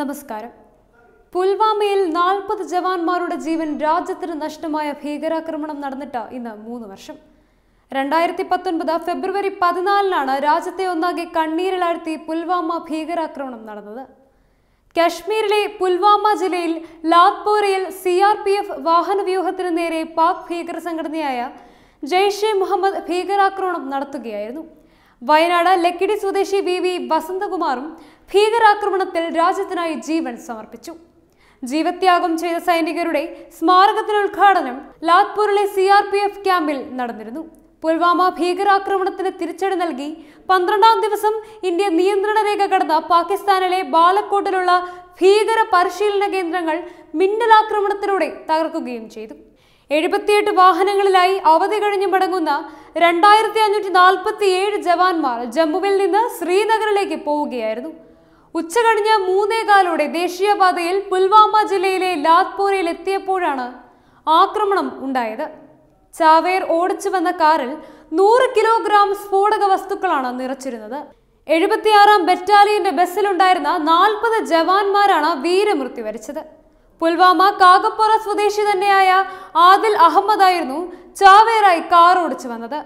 നമസ്കാരം പുൽവാമയിൽ നാൽപ്പത് ജവാന്മാരുടെ ജീവൻ രാജ്യത്തിന് നഷ്ടമായ ഭീകരാക്രമണം നടന്നിട്ട് ഇന്ന് മൂന്ന് വർഷം രണ്ടായിരത്തി പത്തൊൻപത് ഫെബ്രുവരി പതിനാലിനാണ് രാജ്യത്തെ ഒന്നാകെ കണ്ണീരിലാഴ്ത്തി പുൽവാമ ഭീകരാക്രമണം നടന്നത് കശ്മീരിലെ പുൽവാമ ജില്ലയിൽ ലാത്പോരയിൽ സി ആർ പി എഫ് വാഹനവ്യൂഹത്തിനു നേരെ പാക് ഭീകര സംഘടനയായ ജയ്ഷെ മുഹമ്മദ് ഭീകരാക്രമണം നടത്തുകയായിരുന്നു വയനാട് ലക്കിടി സ്വദേശി വി വി വസന്തകുമാറും ഭീകരാക്രമണത്തിൽ രാജ്യത്തിനായി ജീവൻ സമർപ്പിച്ചു ജീവത്യാഗം ചെയ്ത സൈനികരുടെ സ്മാരകത്തിനുദ്ഘാടനം ലാത്പൂരിലെ സി ആർ പി എഫ് ക്യാമ്പിൽ നടന്നിരുന്നു പുൽവാമ ഭീകരാക്രമണത്തിന് തിരിച്ചടി നൽകി പന്ത്രണ്ടാം ദിവസം ഇന്ത്യ നിയന്ത്രണ രേഖ കടന്ന പാകിസ്ഥാനിലെ ബാലക്കോട്ടിലുള്ള ഭീകര പരിശീലന കേന്ദ്രങ്ങൾ മിന്നലാക്രമണത്തിലൂടെ തകർക്കുകയും ചെയ്തു എഴുപത്തിയെട്ട് വാഹനങ്ങളിലായി അവധി കഴിഞ്ഞ് മടങ്ങുന്ന രണ്ടായിരത്തി അഞ്ഞൂറ്റി നാൽപ്പത്തി ഏഴ് ജവാന്മാർ ജമ്മുവിൽ നിന്ന് ശ്രീനഗറിലേക്ക് പോവുകയായിരുന്നു ഉച്ചകഴിഞ്ഞ് മൂന്നേകാലോടെ ദേശീയപാതയിൽ പുൽവാമ ജില്ലയിലെ ലാത്പൂരയിൽ എത്തിയപ്പോഴാണ് ആക്രമണം ഉണ്ടായത് ചാവേർ ഓടിച്ചു വന്ന കാറിൽ നൂറ് കിലോഗ്രാം സ്ഫോടക വസ്തുക്കളാണ് നിറച്ചിരുന്നത് എഴുപത്തിയാറാം ബറ്റാലിയന്റെ ബസ്സിലുണ്ടായിരുന്ന നാൽപ്പത് ജവാന്മാരാണ് വീരമൃത്യു വരിച്ചത് പുൽവാമ കാകപ്പാറ സ്വദേശി തന്നെയായ ആദിൽ അഹമ്മദായിരുന്നു ചാവേറായി കാർ ഓടിച്ചു വന്നത്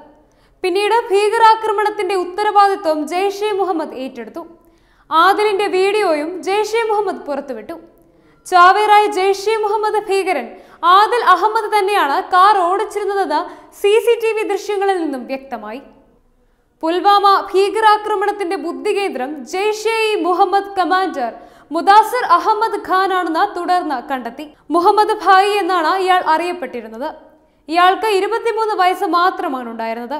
പിന്നീട് ഭീകരാക്രമണത്തിന്റെ ഉത്തരവാദിത്വം ജെയ്ഷെ മുഹമ്മദ് ഏറ്റെടുത്തു ആദിലിന്റെ വീഡിയോയും ജെയ്ഷെ മുഹമ്മദ് പുറത്തുവിട്ടു ചാവേറായ ജെയ്ഷെ മുഹമ്മദ് ഭീകരൻ ആദിൽ അഹമ്മദ് തന്നെയാണ് കാർ ഓടിച്ചിരുന്നതെന്ന് സി സി ടി വി ദൃശ്യങ്ങളിൽ നിന്നും വ്യക്തമായി പുൽവാമ ഭീകരാക്രമണത്തിന്റെ ബുദ്ധികേന്ദ്രം ജെയ്ഷെ ഇ മുഹമ്മദ് കമാൻഡർ മുദാസിർ അഹമ്മദ് ഖാൻ ആണെന്ന് തുടർന്ന് കണ്ടെത്തി മുഹമ്മദ് ഭായി എന്നാണ് ഇയാൾ അറിയപ്പെട്ടിരുന്നത് ഇയാൾക്ക് ഇരുപത്തിമൂന്ന് വയസ്സ് മാത്രമാണ് ഉണ്ടായിരുന്നത്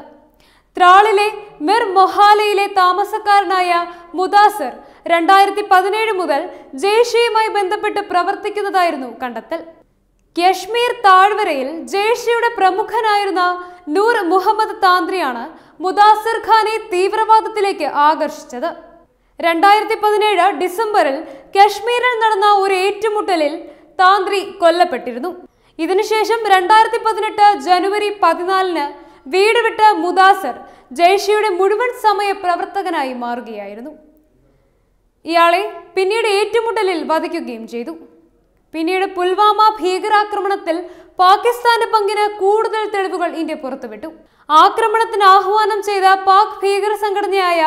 ത്രാളിലെ മിർ മൊഹാലയിലെ താമസക്കാരനായ മുദാസിർ രണ്ടായിരത്തി പതിനേഴ് മുതൽ ജെയ്ഷയുമായി ബന്ധപ്പെട്ട് പ്രവർത്തിക്കുന്നതായിരുന്നു കണ്ടെത്തൽ കശ്മീർ താഴ്വരയിൽ ജെയ്ഷയുടെ പ്രമുഖനായിരുന്ന നൂർ മുഹമ്മദ് താന്ത്രിയാണ് മുദാസിർ ഖാനെ തീവ്രവാദത്തിലേക്ക് ആകർഷിച്ചത് രണ്ടായിരത്തി പതിനേഴ് ഡിസംബറിൽ കശ്മീരിൽ നടന്ന ഒരു ഏറ്റുമുട്ടലിൽ താന്ത്രി കൊല്ലപ്പെട്ടിരുന്നു ഇതിനുശേഷം രണ്ടായിരത്തി പതിനെട്ട് ജനുവരി പതിനാലിന് വീട് വിട്ട മുദാസർ ജയ്ഷിയുടെ മുഴുവൻ സമയ പ്രവർത്തകനായി മാറുകയായിരുന്നു ഇയാളെ പിന്നീട് ഏറ്റുമുട്ടലിൽ വധിക്കുകയും ചെയ്തു പിന്നീട് പുൽവാമ ഭീകരാക്രമണത്തിൽ പാകിസ്ഥാന്റെ പങ്കിന് കൂടുതൽ തെളിവുകൾ ഇന്ത്യ പുറത്തുവിട്ടു ആക്രമണത്തിന് ആഹ്വാനം ചെയ്ത പാക് ഭീകര സംഘടനയായ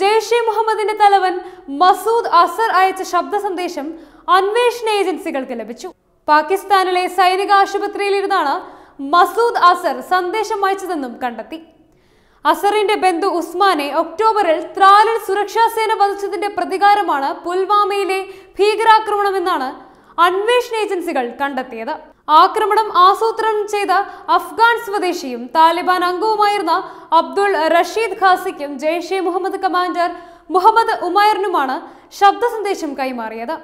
ജെയ്ഷെ മുഹമ്മദിന്റെ തലവൻ മസൂദ് അസർ അയച്ച ശബ്ദ സന്ദേശം അന്വേഷണ ഏജൻസികൾക്ക് ലഭിച്ചു പാകിസ്ഥാനിലെ സൈനിക ആശുപത്രിയിലിരുന്നാണ് മസൂദ് അസർ സന്ദേശം അയച്ചതെന്നും കണ്ടെത്തി അസറിന്റെ ബന്ധു ഉസ്മാനെ ഒക്ടോബറിൽ ത്രാലിൽ സുരക്ഷാസേന വധിച്ചതിന്റെ പ്രതികാരമാണ് പുൽവാമയിലെ ഭീകരാക്രമണമെന്നാണ് അന്വേഷണ ഏജൻസികൾ കണ്ടെത്തിയത് ആക്രമണം ആസൂത്രണം ചെയ്ത അഫ്ഗാൻ സ്വദേശിയും താലിബാൻ അംഗവുമായിരുന്ന അബ്ദുൾ റഷീദ് ഖാസിക്കും ജെയ്ഷെ മുഹമ്മദ് കമാൻഡർ മുഹമ്മദ് ഉമയറിനുമാണ് ശബ്ദ സന്ദേശം കൈമാറിയത്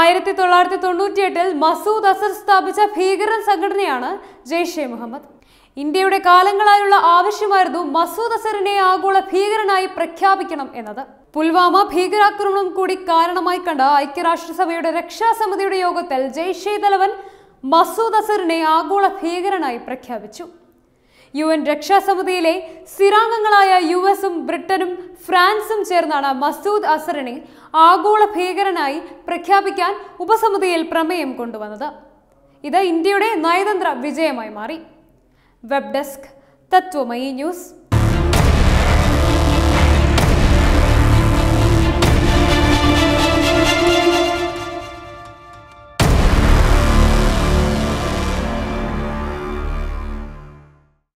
ആയിരത്തി തൊള്ളായിരത്തി തൊണ്ണൂറ്റിയെട്ടിൽ മസൂദ് അസർ സ്ഥാപിച്ച ഭീകരൻ സംഘടനയാണ് ജെയ്ഷെ മുഹമ്മദ് ഇന്ത്യയുടെ കാലങ്ങളായുള്ള ആവശ്യമായിരുന്നു മസൂദ് അസറിനെ ആഗോള ഭീകരനായി പ്രഖ്യാപിക്കണം എന്നത് പുൽവാമ ഭീകരാക്രമണം കൂടി കാരണമായി കണ്ട ഐക്യരാഷ്ട്രസഭയുടെ രക്ഷാസമിതിയുടെ യോഗത്തിൽ ജെയ്ഷെ തലവൻ മസൂദ് അസറിനെ ആഗോള ഭീകരനായി പ്രഖ്യാപിച്ചു യു എൻ രക്ഷാസമിതിയിലെ സ്ഥിരാംഗങ്ങളായ യു എസും ബ്രിട്ടനും ഫ്രാൻസും ചേർന്നാണ് മസൂദ് അസറിനെ ആഗോള ഭീകരനായി പ്രഖ്യാപിക്കാൻ ഉപസമിതിയിൽ പ്രമേയം കൊണ്ടുവന്നത് ഇത് ഇന്ത്യയുടെ നയതന്ത്ര വിജയമായി മാറി വെബ് ഡെസ്ക് തത്വമയി ന്യൂസ്